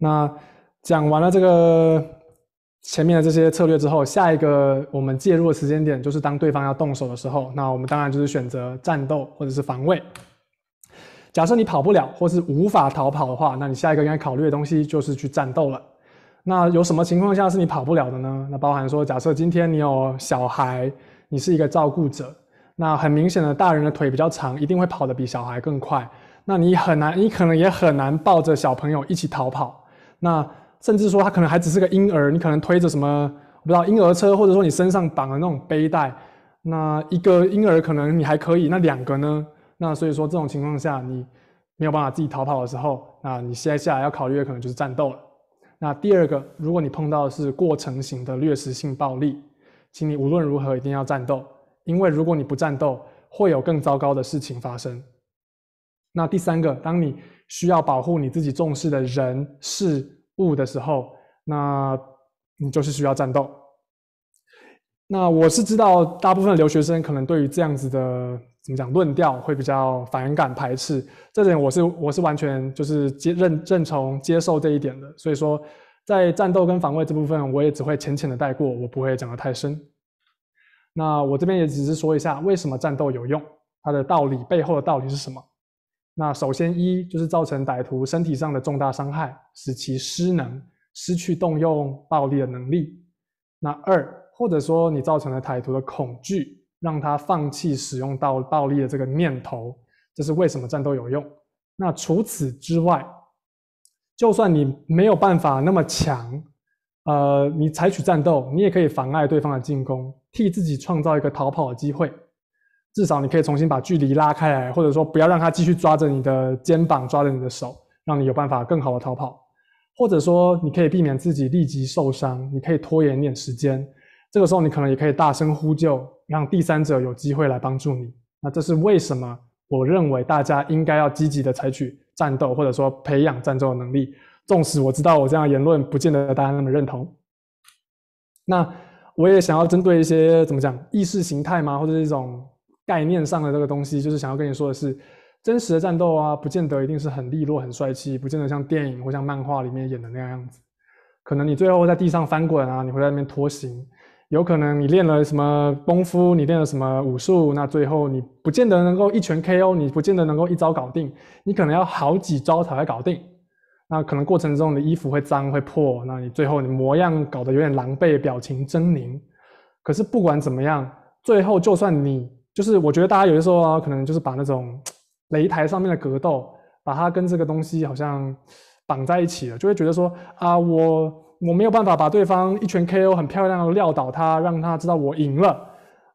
那讲完了这个前面的这些策略之后，下一个我们介入的时间点就是当对方要动手的时候，那我们当然就是选择战斗或者是防卫。假设你跑不了或是无法逃跑的话，那你下一个应该考虑的东西就是去战斗了。那有什么情况下是你跑不了的呢？那包含说，假设今天你有小孩，你是一个照顾者，那很明显的大人的腿比较长，一定会跑得比小孩更快。那你很难，你可能也很难抱着小朋友一起逃跑。那甚至说他可能还只是个婴儿，你可能推着什么我不知道婴儿车，或者说你身上绑了那种背带，那一个婴儿可能你还可以，那两个呢？那所以说这种情况下你没有办法自己逃跑的时候，那你接下来要考虑的可能就是战斗了。那第二个，如果你碰到的是过程型的掠食性暴力，请你无论如何一定要战斗，因为如果你不战斗，会有更糟糕的事情发生。那第三个，当你。需要保护你自己重视的人、事物的时候，那你就是需要战斗。那我是知道大部分留学生可能对于这样子的怎么讲论调会比较反感排斥，这点我是我是完全就是接认认同接受这一点的。所以说，在战斗跟防卫这部分，我也只会浅浅的带过，我不会讲得太深。那我这边也只是说一下为什么战斗有用，它的道理背后的道理是什么。那首先一就是造成歹徒身体上的重大伤害，使其失能，失去动用暴力的能力。那二，或者说你造成了歹徒的恐惧，让他放弃使用暴暴力的这个念头，这是为什么战斗有用。那除此之外，就算你没有办法那么强，呃，你采取战斗，你也可以妨碍对方的进攻，替自己创造一个逃跑的机会。至少你可以重新把距离拉开来，或者说不要让他继续抓着你的肩膀、抓着你的手，让你有办法更好的逃跑，或者说你可以避免自己立即受伤，你可以拖延一点时间。这个时候你可能也可以大声呼救，让第三者有机会来帮助你。那这是为什么？我认为大家应该要积极的采取战斗，或者说培养战斗的能力。纵使我知道我这样言论不见得大家那么认同，那我也想要针对一些怎么讲意识形态吗？或者是一种。概念上的这个东西，就是想要跟你说的是，真实的战斗啊，不见得一定是很利落、很帅气，不见得像电影或像漫画里面演的那样子。可能你最后在地上翻滚啊，你会在那边拖行，有可能你练了什么功夫，你练了什么武术，那最后你不见得能够一拳 K.O，你不见得能够一招搞定，你可能要好几招才会搞定。那可能过程中的衣服会脏会破，那你最后你模样搞得有点狼狈，表情狰狞。可是不管怎么样，最后就算你。就是我觉得大家有些时候啊，可能就是把那种擂台上面的格斗，把它跟这个东西好像绑在一起了，就会觉得说啊，我我没有办法把对方一拳 KO，很漂亮的撂倒他，让他知道我赢了。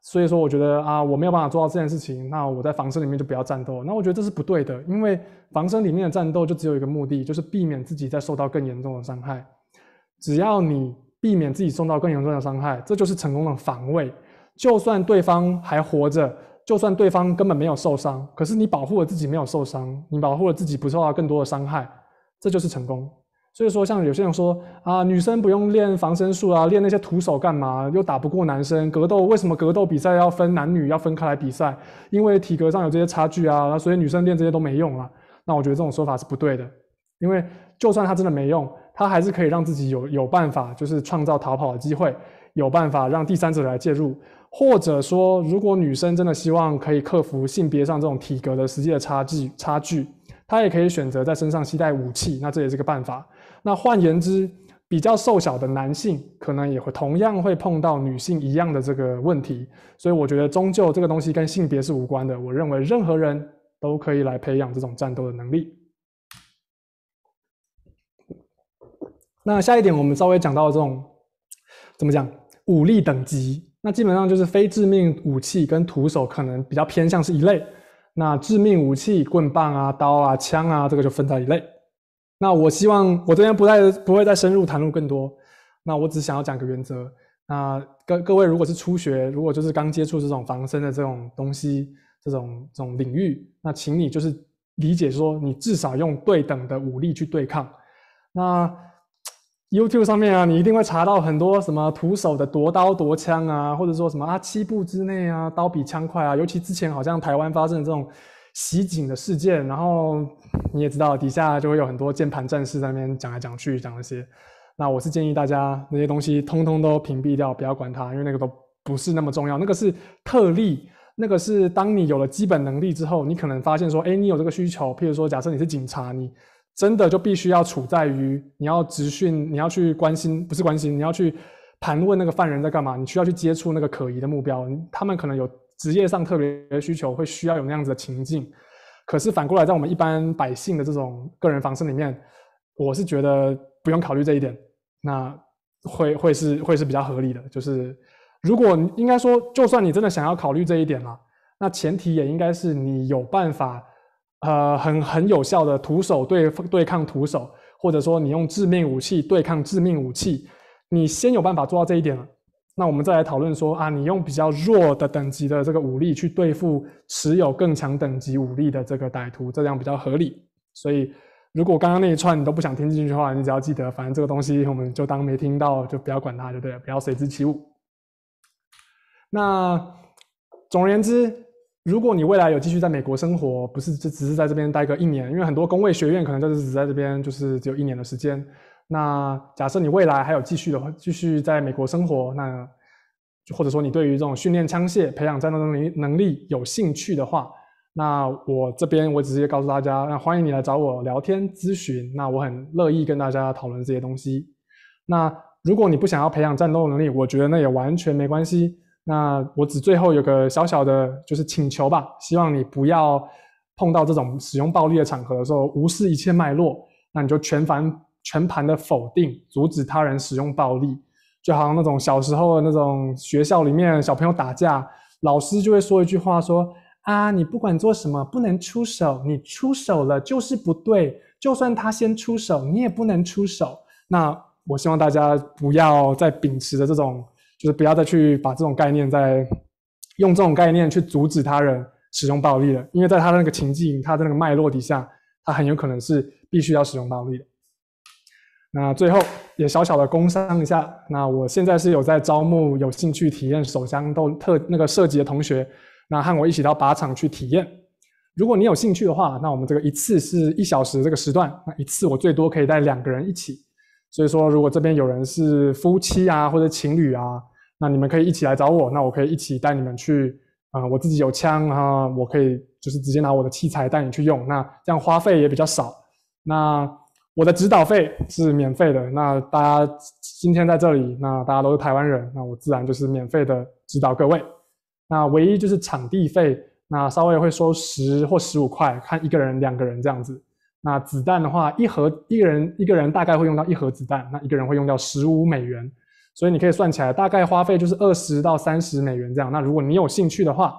所以说，我觉得啊，我没有办法做到这件事情，那我在防身里面就不要战斗。那我觉得这是不对的，因为防身里面的战斗就只有一个目的，就是避免自己再受到更严重的伤害。只要你避免自己受到更严重的伤害，这就是成功的防卫。就算对方还活着，就算对方根本没有受伤，可是你保护了自己没有受伤，你保护了自己不受到更多的伤害，这就是成功。所以说，像有些人说啊，女生不用练防身术啊，练那些徒手干嘛？又打不过男生格斗？为什么格斗比赛要分男女要分开来比赛？因为体格上有这些差距啊，那所以女生练这些都没用啊。那我觉得这种说法是不对的，因为就算他真的没用，他还是可以让自己有有办法，就是创造逃跑的机会，有办法让第三者来介入。或者说，如果女生真的希望可以克服性别上这种体格的实际的差距差距，她也可以选择在身上携带武器，那这也是个办法。那换言之，比较瘦小的男性可能也会同样会碰到女性一样的这个问题。所以，我觉得终究这个东西跟性别是无关的。我认为任何人都可以来培养这种战斗的能力。那下一点，我们稍微讲到这种怎么讲武力等级。那基本上就是非致命武器跟徒手可能比较偏向是一类，那致命武器棍棒啊、刀啊、枪啊，这个就分在一类。那我希望我这边不再不会再深入谈论更多。那我只想要讲个原则。那各各位如果是初学，如果就是刚接触这种防身的这种东西、这种这种领域，那请你就是理解说，你至少用对等的武力去对抗。那 YouTube 上面啊，你一定会查到很多什么徒手的夺刀夺枪啊，或者说什么啊七步之内啊，刀比枪快啊。尤其之前好像台湾发生的这种袭警的事件，然后你也知道底下就会有很多键盘战士在那边讲来讲去讲那些。那我是建议大家那些东西通通都屏蔽掉，不要管它，因为那个都不是那么重要，那个是特例，那个是当你有了基本能力之后，你可能发现说，哎，你有这个需求，譬如说假设你是警察，你。真的就必须要处在于你要直训，你要去关心，不是关心，你要去盘问那个犯人在干嘛？你需要去接触那个可疑的目标，他们可能有职业上特别需求，会需要有那样子的情境。可是反过来，在我们一般百姓的这种个人防身里面，我是觉得不用考虑这一点，那会会是会是比较合理的。就是如果应该说，就算你真的想要考虑这一点嘛，那前提也应该是你有办法。呃，很很有效的徒手对对抗徒手，或者说你用致命武器对抗致命武器，你先有办法做到这一点了。那我们再来讨论说啊，你用比较弱的等级的这个武力去对付持有更强等级武力的这个歹徒，这样比较合理。所以，如果刚刚那一串你都不想听进去的话，你只要记得，反正这个东西我们就当没听到，就不要管它，就对了，不要随之起舞。那总而言之。如果你未来有继续在美国生活，不是就只是在这边待个一年，因为很多工位学院可能就是只在这边就是只有一年的时间。那假设你未来还有继续的话，继续在美国生活，那或者说你对于这种训练枪械、培养战斗能力能力有兴趣的话，那我这边我直接告诉大家，那欢迎你来找我聊天咨询，那我很乐意跟大家讨论这些东西。那如果你不想要培养战斗能力，我觉得那也完全没关系。那我只最后有个小小的，就是请求吧，希望你不要碰到这种使用暴力的场合的时候，无视一切脉络，那你就全盘全盘的否定，阻止他人使用暴力，就好像那种小时候的那种学校里面小朋友打架，老师就会说一句话，说啊，你不管做什么不能出手，你出手了就是不对，就算他先出手，你也不能出手。那我希望大家不要再秉持着这种。就是不要再去把这种概念再用这种概念去阻止他人使用暴力了，因为在他的那个情境、他的那个脉络底下，他很有可能是必须要使用暴力的。那最后也小小的工商一下，那我现在是有在招募有兴趣体验手枪都特那个射击的同学，那和我一起到靶场去体验。如果你有兴趣的话，那我们这个一次是一小时这个时段，那一次我最多可以带两个人一起。所以说，如果这边有人是夫妻啊，或者情侣啊，那你们可以一起来找我，那我可以一起带你们去啊。我自己有枪啊，我可以就是直接拿我的器材带你去用，那这样花费也比较少。那我的指导费是免费的，那大家今天在这里，那大家都是台湾人，那我自然就是免费的指导各位。那唯一就是场地费，那稍微会收十或十五块，看一个人、两个人这样子。那子弹的话，一盒一个人一个人大概会用到一盒子弹，那一个人会用掉十五美元，所以你可以算起来，大概花费就是二十到三十美元这样。那如果你有兴趣的话，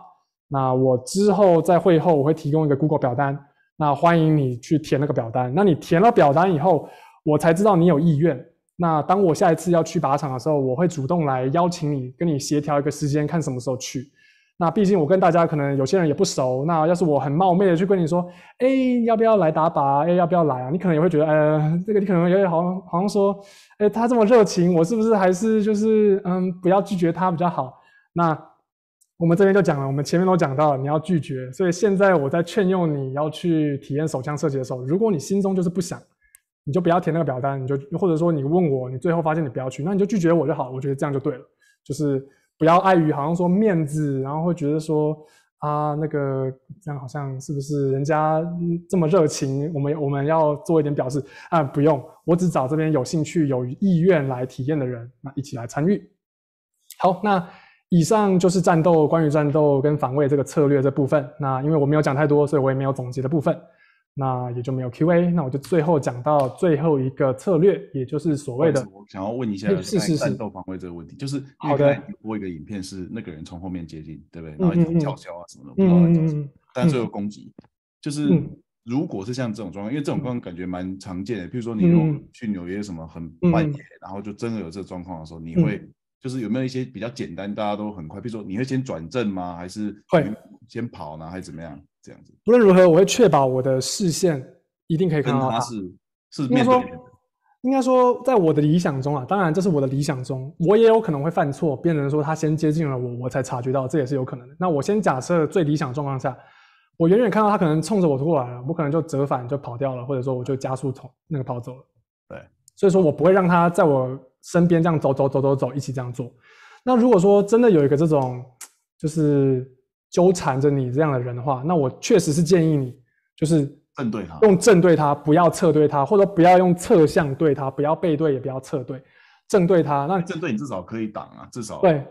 那我之后在会后我会提供一个 Google 表单，那欢迎你去填那个表单。那你填了表单以后，我才知道你有意愿。那当我下一次要去靶场的时候，我会主动来邀请你，跟你协调一个时间，看什么时候去。那毕竟我跟大家可能有些人也不熟，那要是我很冒昧的去跟你说，哎，要不要来打靶？哎，要不要来啊？你可能也会觉得，呃，这个你可能也好像好像说，哎，他这么热情，我是不是还是就是嗯，不要拒绝他比较好？那我们这边就讲了，我们前面都讲到了，你要拒绝。所以现在我在劝诱你要去体验手枪射击的时候，如果你心中就是不想，你就不要填那个表单，你就或者说你问我，你最后发现你不要去，那你就拒绝我就好。我觉得这样就对了，就是。不要碍于好像说面子，然后会觉得说啊那个这样好像是不是人家这么热情，我们我们要做一点表示啊不用，我只找这边有兴趣有意愿来体验的人，那一起来参与。好，那以上就是战斗关于战斗跟防卫这个策略这部分。那因为我没有讲太多，所以我也没有总结的部分。那也就没有 Q&A，那我就最后讲到最后一个策略，也就是所谓的。我想要问一下，是是是，战斗防卫这个问题，就是好的。播一个影片是那个人从后面接近，对不对？然后一直叫嚣啊什么的，不知道在叫什么，但最后攻击。就是如果是像这种状况，因为这种状况感觉蛮常见的，比如说你去纽约什么很半夜，然后就真的有这个状况的时候，你会就是有没有一些比较简单，大家都很快？比如说你会先转正吗？还是会先跑呢？还是怎么样？不论如何，我会确保我的视线一定可以看到他。是，是应该说，应该说，在我的理想中啊，当然这是我的理想中，我也有可能会犯错，变成说他先接近了我，我才察觉到，这也是有可能的。那我先假设最理想状况下，我远远看到他可能冲着我过来了，我可能就折返就跑掉了，或者说我就加速从那个跑走了。对，所以说我不会让他在我身边这样走走走走走一起这样做。那如果说真的有一个这种，就是。纠缠着你这样的人的话，那我确实是建议你，就是正对他，用正对他，不要侧对他，或者不要用侧向对他，不要背对，也不要侧对，正对他。那正对你至少可以挡啊，至少对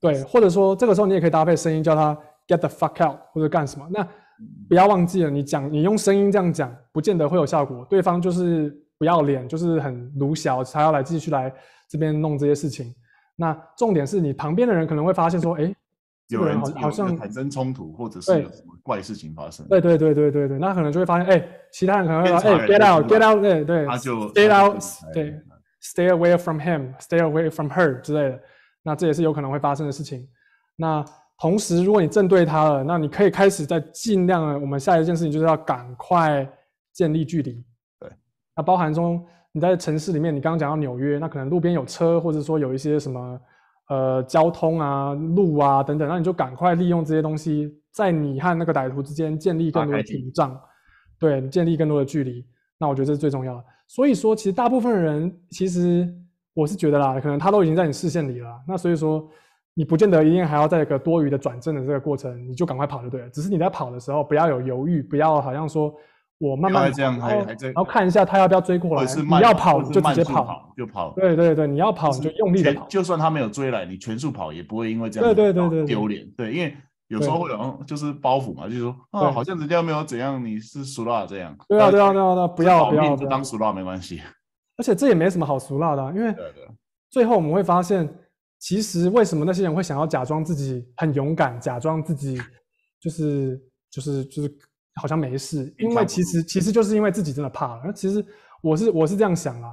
对。或者说这个时候你也可以搭配声音叫他 get the fuck out 或者干什么。那不要忘记了，你讲你用声音这样讲，不见得会有效果。对方就是不要脸，就是很鲁小，才要来继续来这边弄这些事情。那重点是你旁边的人可能会发现说，哎。有人好像产生冲突，或者是有什么怪事情发生。对对对对对对，那可能就会发现，哎，其他人可能会说，哎，get out，get out，对对，他就 stay out，对，stay away from him，stay away from her 之类的。那这也是有可能会发生的事情。那同时，如果你正对他了，那你可以开始在尽量，我们下一件事情就是要赶快建立距离。对，那包含中你在城市里面，你刚刚讲到纽约，那可能路边有车，或者说有一些什么。呃，交通啊，路啊，等等，那你就赶快利用这些东西，在你和那个歹徒之间建立更多的屏障，对，建立更多的距离。那我觉得这是最重要的。所以说，其实大部分人，其实我是觉得啦，可能他都已经在你视线里了。那所以说，你不见得一定还要在一个多余的转正的这个过程，你就赶快跑就对了。只是你在跑的时候，不要有犹豫，不要好像说。我慢慢这样，还还在，然后看一下他要不要追过来。你要跑就直接跑，就跑对对对，你要跑你就用力跑。就算他没有追来，你全速跑也不会因为这样对对对丢脸。对，因为有时候会有，就是包袱嘛，就是说，啊，好像人家没有怎样，你是俗辣这样。对啊对啊对啊，那不要不要就当俗辣没关系。而且这也没什么好俗辣的，因为最后我们会发现，其实为什么那些人会想要假装自己很勇敢，假装自己就是就是就是。好像没事，因为其实其实就是因为自己真的怕了。那其实我是我是这样想啊，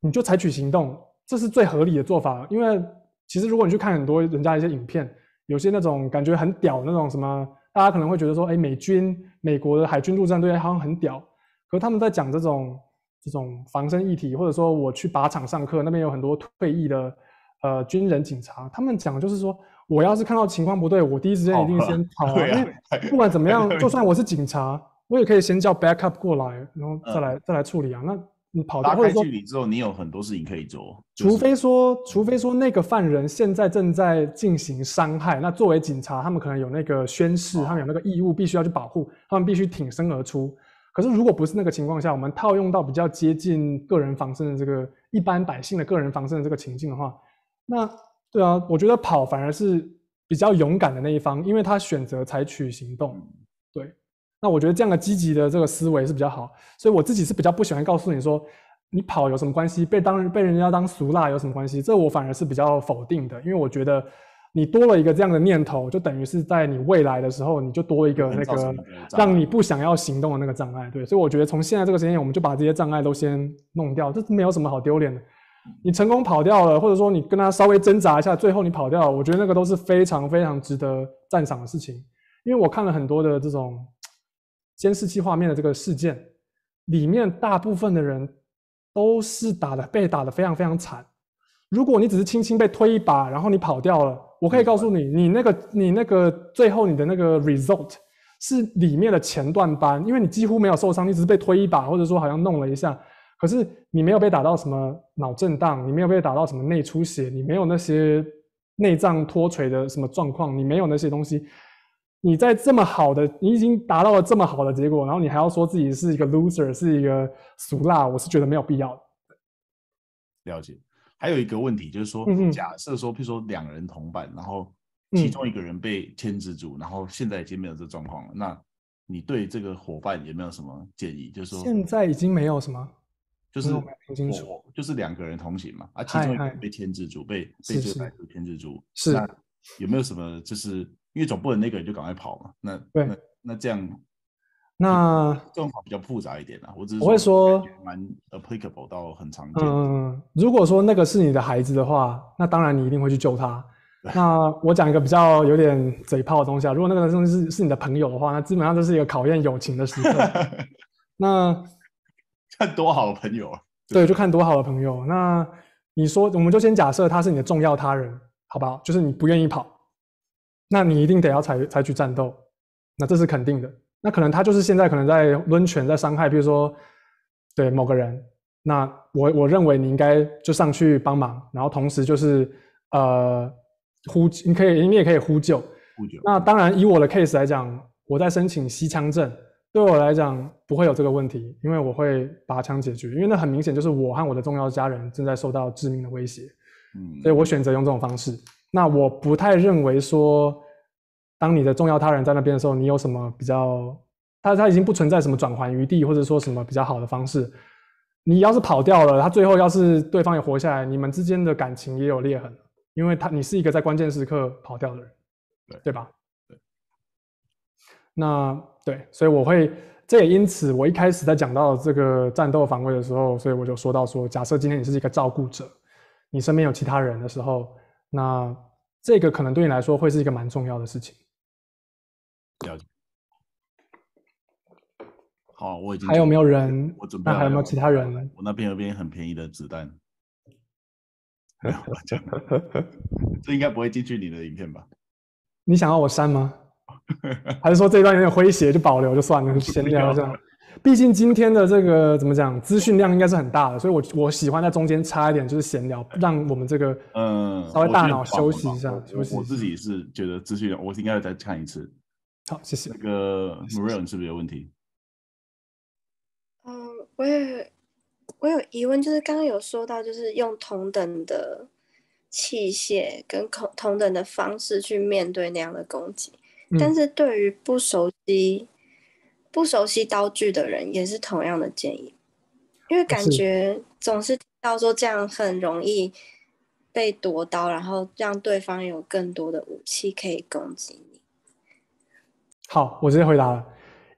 你就采取行动，这是最合理的做法。因为其实如果你去看很多人家一些影片，有些那种感觉很屌那种什么，大家可能会觉得说，哎，美军美国的海军陆战队好像很屌。可他们在讲这种这种防身议题，或者说我去靶场上课，那边有很多退役的呃军人警察，他们讲就是说。我要是看到情况不对，我第一时间一定先跑啊！因为不管怎么样，就算我是警察，我也可以先叫 backup 过来，然后再来再来处理啊。那你跑，拉开距离之后，你有很多事情可以做。除非说，除非说那个犯人现在正在进行伤害，那作为警察，他们可能有那个宣誓，他们有那个义务，必须要去保护，他们必须挺身而出。可是，如果不是那个情况下，我们套用到比较接近个人防身的这个一般百姓的个人防身的这个情境的话，那。对啊，我觉得跑反而是比较勇敢的那一方，因为他选择采取行动。对，那我觉得这样的积极的这个思维是比较好，所以我自己是比较不喜欢告诉你说你跑有什么关系，被当被人家当俗辣有什么关系。这我反而是比较否定的，因为我觉得你多了一个这样的念头，就等于是在你未来的时候你就多一个那个让你不想要行动的那个障碍。对，所以我觉得从现在这个时间，我们就把这些障碍都先弄掉，这没有什么好丢脸的。你成功跑掉了，或者说你跟他稍微挣扎一下，最后你跑掉，了，我觉得那个都是非常非常值得赞赏的事情。因为我看了很多的这种监视器画面的这个事件，里面大部分的人都是打的被打的非常非常惨。如果你只是轻轻被推一把，然后你跑掉了，我可以告诉你，你那个你那个最后你的那个 result 是里面的前段班，因为你几乎没有受伤，你只是被推一把，或者说好像弄了一下。可是你没有被打到什么脑震荡，你没有被打到什么内出血，你没有那些内脏脱垂的什么状况，你没有那些东西。你在这么好的，你已经达到了这么好的结果，然后你还要说自己是一个 loser，是一个俗辣，我是觉得没有必要。了解。还有一个问题就是说，假设说，比如说两人同伴，然后其中一个人被牵制住，然后现在已经没有这状况了，那你对这个伙伴有没有什么建议？就是说现在已经没有什么。就是没清楚，就是两个人同行嘛，啊，其中一个人被牵制住，被被这个白兔牵制住，是有没有什么？就是因为总不能那个人就赶快跑嘛，那那那这样，那这种比较复杂一点啊。我只是我会说蛮 applicable 到很常见。嗯，如果说那个是你的孩子的话，那当然你一定会去救他。那我讲一个比较有点嘴炮的东西啊，如果那个东西是是你的朋友的话，那基本上就是一个考验友情的时刻。那。看多好的朋友啊！对，就看多好的朋友。那你说，我们就先假设他是你的重要他人，好不好？就是你不愿意跑，那你一定得要采采取战斗，那这是肯定的。那可能他就是现在可能在抡拳在伤害，比如说对某个人。那我我认为你应该就上去帮忙，然后同时就是呃呼，你可以你也可以呼救。呼救。那当然以我的 case 来讲，我在申请西腔证。对我来讲不会有这个问题，因为我会拔枪解决，因为那很明显就是我和我的重要家人正在受到致命的威胁，嗯，所以我选择用这种方式。那我不太认为说，当你的重要他人在那边的时候，你有什么比较？他他已经不存在什么转圜余地，或者说什么比较好的方式。你要是跑掉了，他最后要是对方也活下来，你们之间的感情也有裂痕，因为他你是一个在关键时刻跑掉的人，对对吧？对，那。对，所以我会，这也因此，我一开始在讲到这个战斗防卫的时候，所以我就说到说，假设今天你是一个照顾者，你身边有其他人的时候，那这个可能对你来说会是一个蛮重要的事情。了解。好，我已经还有没有人？我准备那还有没有其他人？我那边有边很便宜的子弹。这应该不会进去你的影片吧？你想要我删吗？还是说这一段有点诙谐，就保留就算了，就先聊这样。毕竟今天的这个怎么讲，资讯量应该是很大的，所以，我我喜欢在中间插一点，就是闲聊，让我们这个嗯，稍微大脑休息一下。休息。我自己是觉得资讯量，我应该再看一次。好，谢谢。那个 Maria，你是不是有问题？嗯，我也我有疑问，就是刚刚有说到，就是用同等的器械跟同同等的方式去面对那样的攻击。但是对于不熟悉不熟悉刀具的人，也是同样的建议，因为感觉总是听到说这样很容易被夺刀，然后让对方有更多的武器可以攻击你。好，我直接回答了，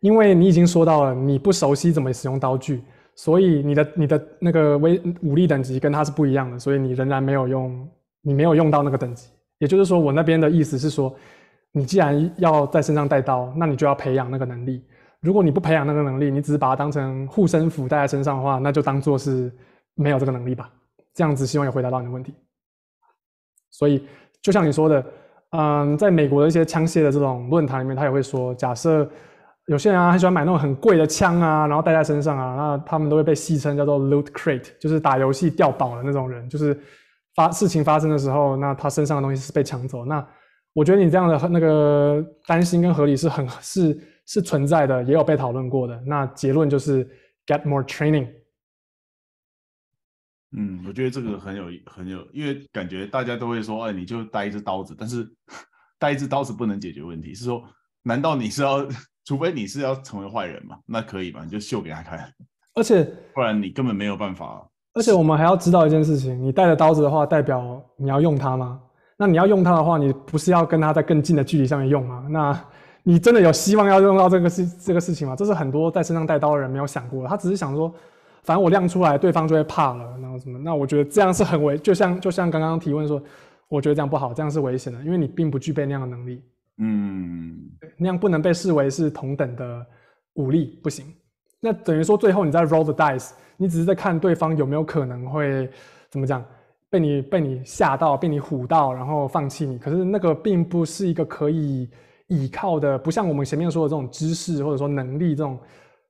因为你已经说到了你不熟悉怎么使用刀具，所以你的你的那个威武力等级跟他是不一样的，所以你仍然没有用你没有用到那个等级。也就是说，我那边的意思是说。你既然要在身上带刀，那你就要培养那个能力。如果你不培养那个能力，你只是把它当成护身符带在身上的话，那就当做是没有这个能力吧。这样子，希望有回答到你的问题。所以，就像你说的，嗯，在美国的一些枪械的这种论坛里面，他也会说，假设有些人啊，很喜欢买那种很贵的枪啊，然后带在身上啊，那他们都会被戏称叫做 loot crate，就是打游戏掉宝的那种人，就是发事情发生的时候，那他身上的东西是被抢走那。我觉得你这样的那个担心跟合理是很是是存在的，也有被讨论过的。那结论就是 get more training。嗯，我觉得这个很有很有，因为感觉大家都会说，哎，你就带一支刀子，但是带一支刀子不能解决问题。是说，难道你是要，除非你是要成为坏人嘛？那可以吧？你就秀给他看。而且，不然你根本没有办法。而且我们还要知道一件事情：你带着刀子的话，代表你要用它吗？那你要用它的话，你不是要跟它在更近的距离上面用吗？那你真的有希望要用到这个事这个事情吗？这是很多在身上带刀的人没有想过的。他只是想说，反正我亮出来，对方就会怕了，然后什么？那我觉得这样是很危，就像就像刚刚提问说，我觉得这样不好，这样是危险的，因为你并不具备那样的能力。嗯，那样不能被视为是同等的武力，不行。那等于说最后你在 roll the dice，你只是在看对方有没有可能会怎么讲？被你被你吓到，被你唬到，然后放弃你。可是那个并不是一个可以倚靠的，不像我们前面说的这种知识或者说能力这种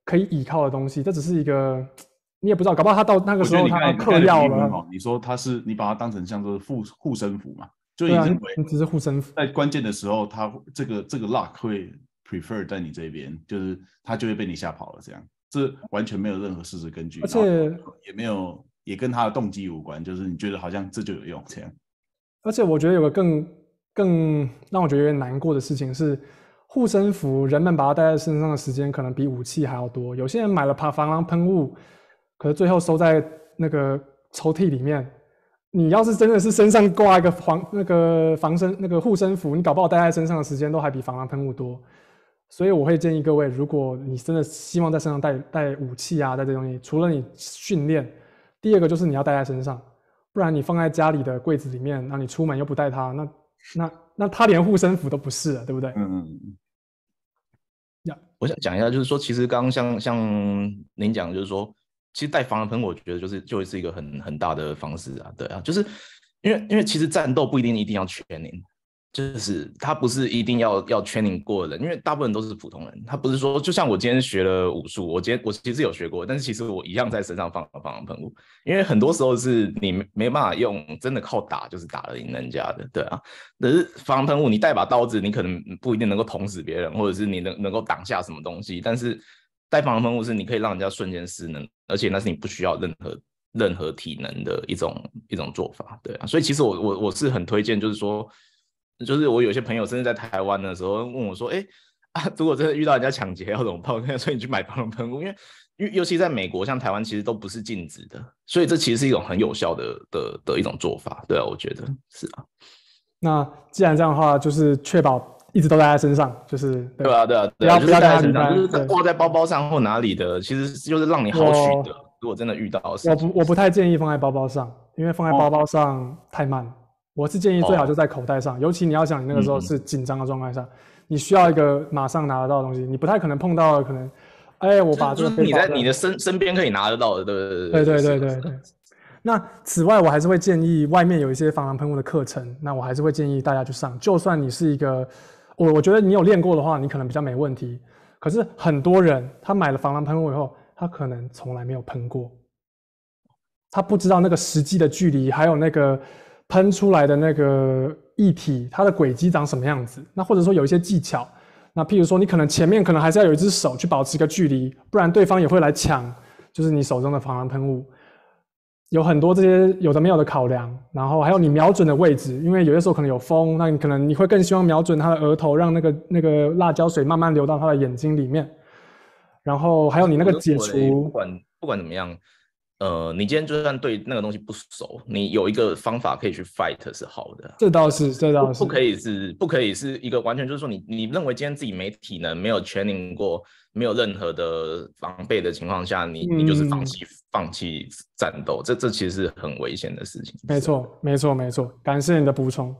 可以倚靠的东西。这只是一个你也不知道，搞不好他到那个时候他嗑药了。你说他是你把他当成像做护护身符嘛？就已经只是护身符，在关键的时候，他这个这个 luck 会 prefer 在你这边，就是他就会被你吓跑了。这样，这完全没有任何事实根据，而且也没有。也跟他的动机无关，就是你觉得好像这就有用这样。而且我觉得有个更更让我觉得有点难过的事情是，护身符人们把它戴在身上的时间可能比武器还要多。有些人买了防防狼喷雾，可是最后收在那个抽屉里面。你要是真的是身上挂一个防那个防身那个护身符，你搞不好戴在身上的时间都还比防狼喷雾多。所以我会建议各位，如果你真的希望在身上带带武器啊，带这东西，除了你训练。第二个就是你要带在身上，不然你放在家里的柜子里面，那你出门又不带它，那那那它连护身符都不是了，对不对？嗯嗯。那我想讲一下，就是说，其实刚刚像像您讲，就是说，其实带防狼喷，我觉得就是就会是一个很很大的方式啊，对啊，就是因为因为其实战斗不一定一定要全灵。就是他不是一定要要 training 过的人，因为大部分都是普通人。他不是说，就像我今天学了武术，我今天我其实有学过，但是其实我一样在身上放了防狼喷雾。因为很多时候是你没办法用，真的靠打就是打得赢人家的，对啊。可是防狼喷雾，你带把刀子，你可能不一定能够捅死别人，或者是你能能够挡下什么东西。但是带防狼喷雾是你可以让人家瞬间失能，而且那是你不需要任何任何体能的一种一种做法，对啊。所以其实我我我是很推荐，就是说。就是我有些朋友甚至在台湾的时候问我说：“哎啊，如果真的遇到人家抢劫，要怎么破？”所以你去买防狼喷雾，因为尤尤其在美国，像台湾其实都不是禁止的，所以这其实是一种很有效的的的一种做法。对啊，我觉得是啊。那既然这样的话，就是确保一直都在他身上，就是对啊，对啊，不要不要带身上，就是挂在包包上或哪里的，其实就是让你好取得。如果真的遇到，我不我不太建议放在包包上，因为放在包包上太慢。我是建议最好就在口袋上，尤其你要想你那个时候是紧张的状态下，你需要一个马上拿得到的东西，你不太可能碰到可能，哎，我把就是你在你的身身边可以拿得到的，对对对对对对对对。那此外，我还是会建议外面有一些防狼喷雾的课程，那我还是会建议大家去上。就算你是一个，我我觉得你有练过的话，你可能比较没问题。可是很多人他买了防狼喷雾以后，他可能从来没有喷过，他不知道那个实际的距离，还有那个。喷出来的那个液体，它的轨迹长什么样子？那或者说有一些技巧，那譬如说你可能前面可能还是要有一只手去保持一个距离，不然对方也会来抢，就是你手中的防狼喷雾，有很多这些有的没有的考量，然后还有你瞄准的位置，因为有些时候可能有风，那你可能你会更希望瞄准他的额头，让那个那个辣椒水慢慢流到他的眼睛里面，然后还有你那个解除，不管不管怎么样。呃，你今天就算对那个东西不熟，你有一个方法可以去 fight 是好的。这倒是，这倒是，不可以是不可以是一个完全就是说你你认为今天自己没体能，没有 training 过，没有任何的防备的情况下，你你就是放弃放弃战斗，这这其实是很危险的事情。没错，没错，没错。感谢你的补充。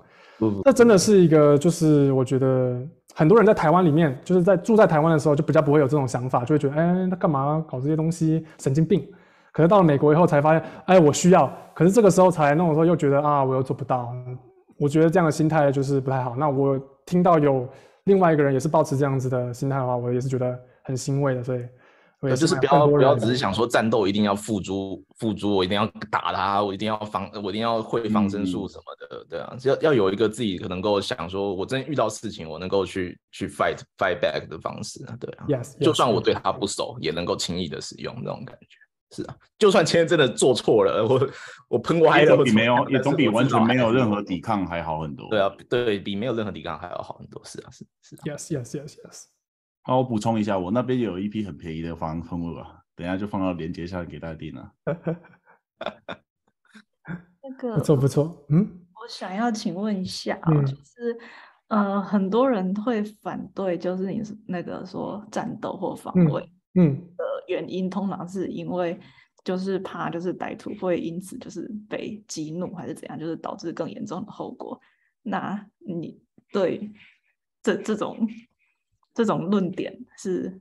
这真的是一个就是我觉得很多人在台湾里面，就是在住在台湾的时候就比较不会有这种想法，就会觉得哎，他干嘛搞这些东西，神经病。可能到了美国以后才发现，哎，我需要。可是这个时候才那种时候又觉得啊，我又做不到。我觉得这样的心态就是不太好。那我听到有另外一个人也是保持这样子的心态的话，我也是觉得很欣慰的。所以，就是不要不要只是想说战斗一定要付诸付诸我一定要打他，我一定要防，我一定要会防身术什么的，对啊，要要有一个自己可能够想说我真遇到事情我能够去去 fight fight back 的方式，对啊，就算我对他不熟也能够轻易的使用那种感觉。是啊，就算今天真的做错了，我我喷歪了，有比没有，也总比完全没有任何抵抗还好很多。对啊，对比没有任何抵抗还要好很多。是啊，是是。Yes, yes, yes, yes。好，我补充一下，我那边有一批很便宜的防喷雾啊，等一下就放到连接下给大家订了。那个不错不错。嗯。我想要请问一下，就是呃，很多人会反对，就是你那个说战斗或防卫，嗯。原因通常是因为就是怕就是歹徒会因此就是被激怒还是怎样，就是导致更严重的后果。那你对这这种这种论点是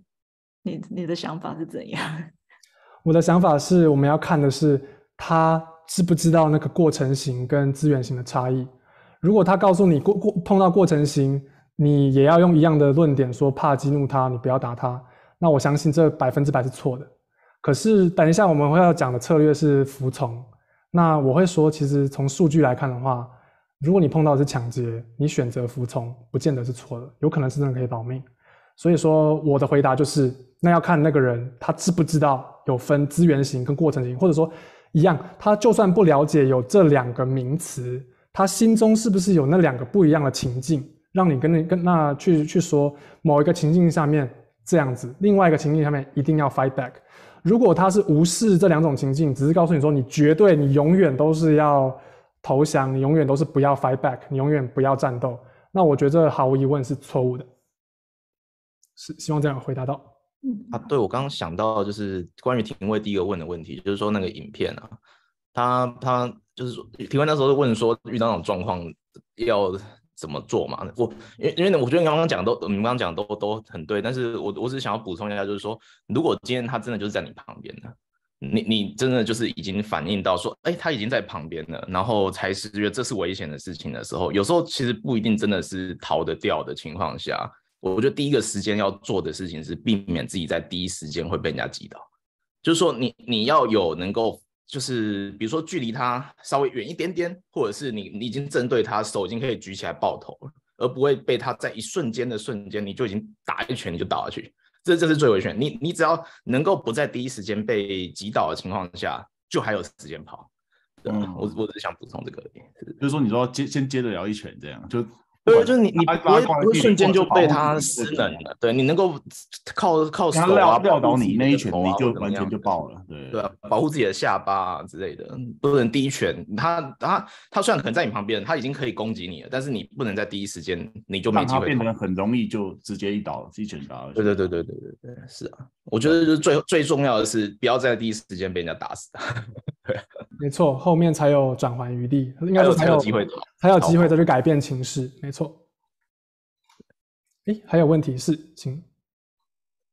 你你的想法是怎样？我的想法是我们要看的是他知不知道那个过程型跟资源型的差异。如果他告诉你过过碰到过程型，你也要用一样的论点说怕激怒他，你不要打他。那我相信这百分之百是错的。可是等一下我们会要讲的策略是服从。那我会说，其实从数据来看的话，如果你碰到的是抢劫，你选择服从不见得是错的，有可能是真的可以保命。所以说我的回答就是，那要看那个人他知不知道有分资源型跟过程型，或者说一样，他就算不了解有这两个名词，他心中是不是有那两个不一样的情境，让你跟你跟那去去说某一个情境下面。这样子，另外一个情境下面一定要 fight back。如果他是无视这两种情境，只是告诉你说你绝对、你永远都是要投降，你永远都是不要 fight back，你永远不要战斗，那我觉得毫无疑问是错误的。是希望这样回答到。啊，对我刚刚想到就是关于庭尉第一个问的问题，就是说那个影片啊，他他就是说庭尉那时候问说遇到那种状况要。怎么做嘛？我，因因为呢，我觉得你刚刚讲都，你刚刚讲都都很对，但是我我只想要补充一下，就是说，如果今天他真的就是在你旁边的，你你真的就是已经反映到说，哎，他已经在旁边了，然后才是觉得这是危险的事情的时候，有时候其实不一定真的是逃得掉的情况下，我觉得第一个时间要做的事情是避免自己在第一时间会被人家击倒，就是说你你要有能够。就是比如说距离他稍微远一点点，或者是你你已经正对他，手已经可以举起来爆头了，而不会被他在一瞬间的瞬间你就已经打一拳你就倒下去，这这是最危险。你你只要能够不在第一时间被击倒的情况下，就还有时间跑。嗯，我我只想补充这个，就是说你说接先接着聊一拳这样就。对，就是你你不会不会瞬间就被他撕冷了。对你能够靠靠他撂倒你那一拳，你就完全就爆了。对对，保护自己的下巴之类的，不能第一拳他他他虽然可能在你旁边，他已经可以攻击你了，但是你不能在第一时间你就没机会，变成很容易就直接一倒一拳倒。对对对对对对对，是啊，我觉得就是最最重要的是，不要在第一时间被人家打死。没错，后面才有转圜余地，应该说才有机会，才有机会再去改变情势。没错。哎，还有问题是，请。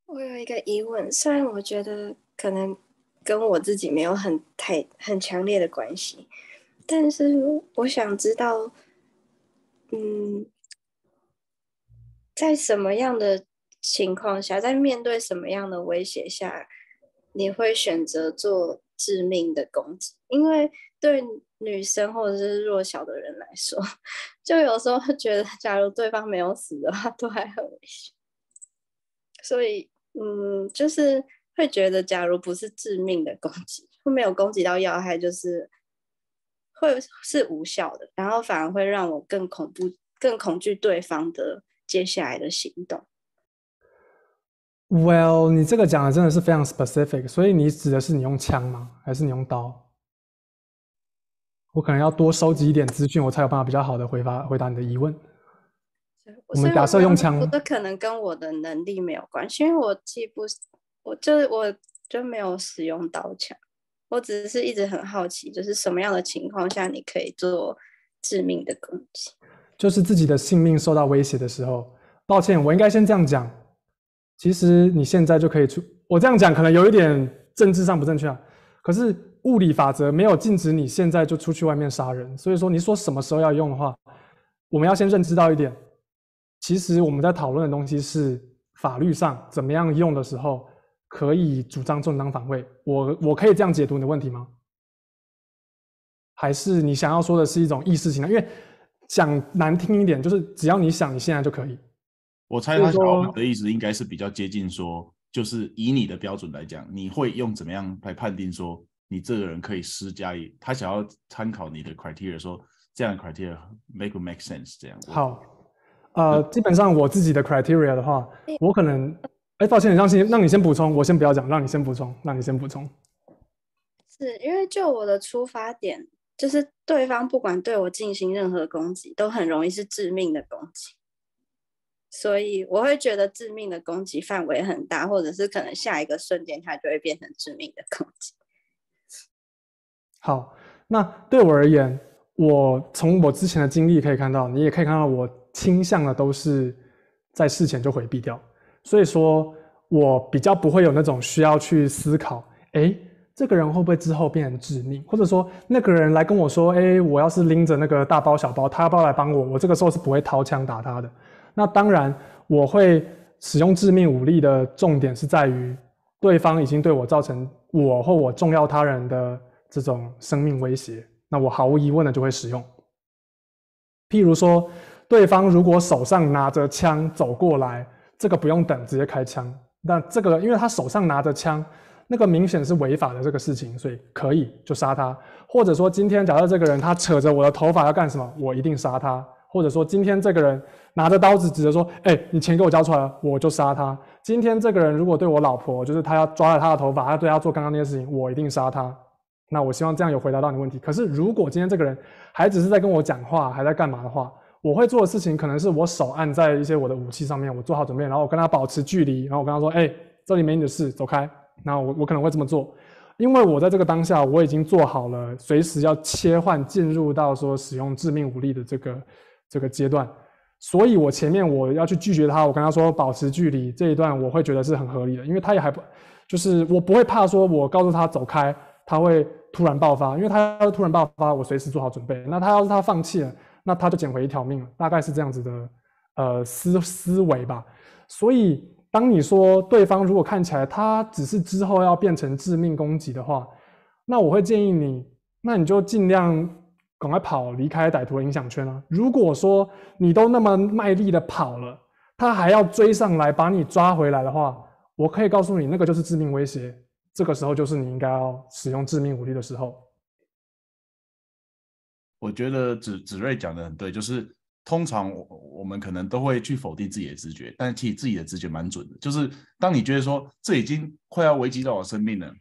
我有一个疑问，虽然我觉得可能跟我自己没有很太很强烈的关系，但是我想知道，嗯，在什么样的情况下，在面对什么样的威胁下，你会选择做致命的攻击？因为对女生或者是弱小的人来说，就有时候会觉得，假如对方没有死的话，都还很危险。所以，嗯，就是会觉得，假如不是致命的攻击，没有攻击到要害，就是会是无效的，然后反而会让我更恐怖、更恐惧对方的接下来的行动。Well，你这个讲的真的是非常 specific，所以你指的是你用枪吗？还是你用刀？我可能要多收集一点资讯，我才有办法比较好的回答回答你的疑问。我们假设用枪，这可能跟我的能力没有关系，因为我既不，我就是我就没有使用刀枪，我只是一直很好奇，就是什么样的情况下你可以做致命的攻击？就是自己的性命受到威胁的时候。抱歉，我应该先这样讲。其实你现在就可以出，我这样讲可能有一点政治上不正确啊，可是。物理法则没有禁止你现在就出去外面杀人，所以说你说什么时候要用的话，我们要先认知到一点，其实我们在讨论的东西是法律上怎么样用的时候可以主张正当防卫。我我可以这样解读你的问题吗？还是你想要说的是一种意识形态？因为讲难听一点，就是只要你想，你现在就可以。我猜他想要的意思应该是比较接近说，就是以你的标准来讲，你会用怎么样来判定说？你这个人可以施加一，他想要参考你的 criteria，说这样的 criteria make or make sense 这样。好，呃，基本上我自己的 criteria 的话，我可能，哎，抱歉，很伤心，那你先补充，我先不要讲，让你先补充，让你先补充。是因为就我的出发点，就是对方不管对我进行任何攻击，都很容易是致命的攻击，所以我会觉得致命的攻击范围很大，或者是可能下一个瞬间它就会变成致命的攻击。好，那对我而言，我从我之前的经历可以看到，你也可以看到，我倾向的都是在事前就回避掉。所以说，我比较不会有那种需要去思考，哎，这个人会不会之后变成致命，或者说那个人来跟我说，哎，我要是拎着那个大包小包，他要来帮我，我这个时候是不会掏枪打他的。那当然，我会使用致命武力的重点是在于对方已经对我造成我或我重要他人的。这种生命威胁，那我毫无疑问的就会使用。譬如说，对方如果手上拿着枪走过来，这个不用等，直接开枪。那这个，因为他手上拿着枪，那个明显是违法的这个事情，所以可以就杀他。或者说，今天假设这个人他扯着我的头发要干什么，我一定杀他。或者说，今天这个人拿着刀子指着说：“哎，你钱给我交出来，我就杀他。”今天这个人如果对我老婆，就是他要抓着她的头发，他对她做刚刚那些事情，我一定杀他。那我希望这样有回答到你问题。可是如果今天这个人还只是在跟我讲话，还在干嘛的话，我会做的事情可能是我手按在一些我的武器上面，我做好准备，然后我跟他保持距离，然后我跟他说：“哎，这里没你的事，走开。”那我我可能会这么做，因为我在这个当下我已经做好了随时要切换进入到说使用致命武力的这个这个阶段，所以我前面我要去拒绝他，我跟他说保持距离这一段，我会觉得是很合理的，因为他也还不就是我不会怕说我告诉他走开，他会。突然爆发，因为他突然爆发，我随时做好准备。那他要是他放弃了，那他就捡回一条命了，大概是这样子的，呃，思思维吧。所以，当你说对方如果看起来他只是之后要变成致命攻击的话，那我会建议你，那你就尽量赶快跑离开歹徒的影响圈啊。如果说你都那么卖力的跑了，他还要追上来把你抓回来的话，我可以告诉你，那个就是致命威胁。这个时候就是你应该要使用致命武力的时候。我觉得子子睿讲的很对，就是通常我我们可能都会去否定自己的直觉，但其实自己的直觉蛮准的。就是当你觉得说这已经快要危及到我生命了，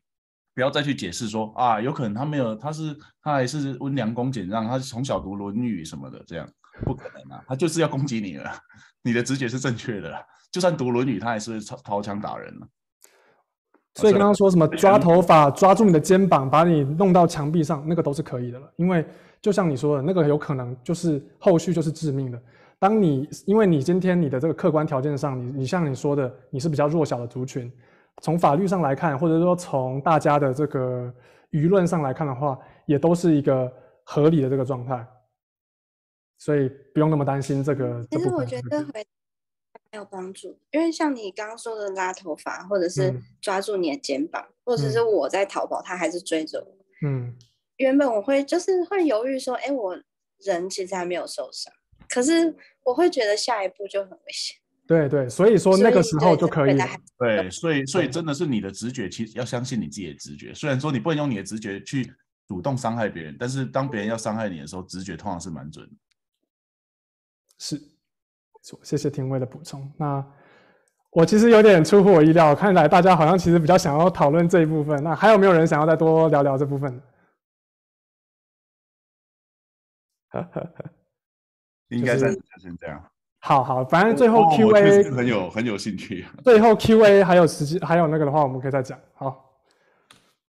不要再去解释说啊，有可能他没有，他是他还是温良恭俭让，他从小读《论语》什么的，这样不可能啊，他就是要攻击你了。你的直觉是正确的，就算读《论语》，他也是超超强打人了。所以刚刚说什么抓头发、抓住你的肩膀，把你弄到墙壁上，那个都是可以的了。因为就像你说的，那个有可能就是后续就是致命的。当你因为你今天你的这个客观条件上，你你像你说的，你是比较弱小的族群，从法律上来看，或者说从大家的这个舆论上来看的话，也都是一个合理的这个状态。所以不用那么担心这个。其实我觉得回。很有帮助，因为像你刚刚说的，拉头发，或者是抓住你的肩膀，或者是我在逃跑，他还是追着我。嗯，原本我会就是会犹豫说，哎，我人其实还没有受伤，可是我会觉得下一步就很危险。对对，所以说那个时候就可以。对，所以所以真的是你的直觉，其实要相信你自己的直觉。虽然说你不能用你的直觉去主动伤害别人，但是当别人要伤害你的时候，直觉通常是蛮准的。是。谢谢廷威的补充。那我其实有点出乎我意料，看来大家好像其实比较想要讨论这一部分。那还有没有人想要再多聊聊这部分？应该是变成这样。好好，反正最后 Q A 很有很有兴趣。最后 Q A 还有时间还有那个的话，我们可以再讲。好。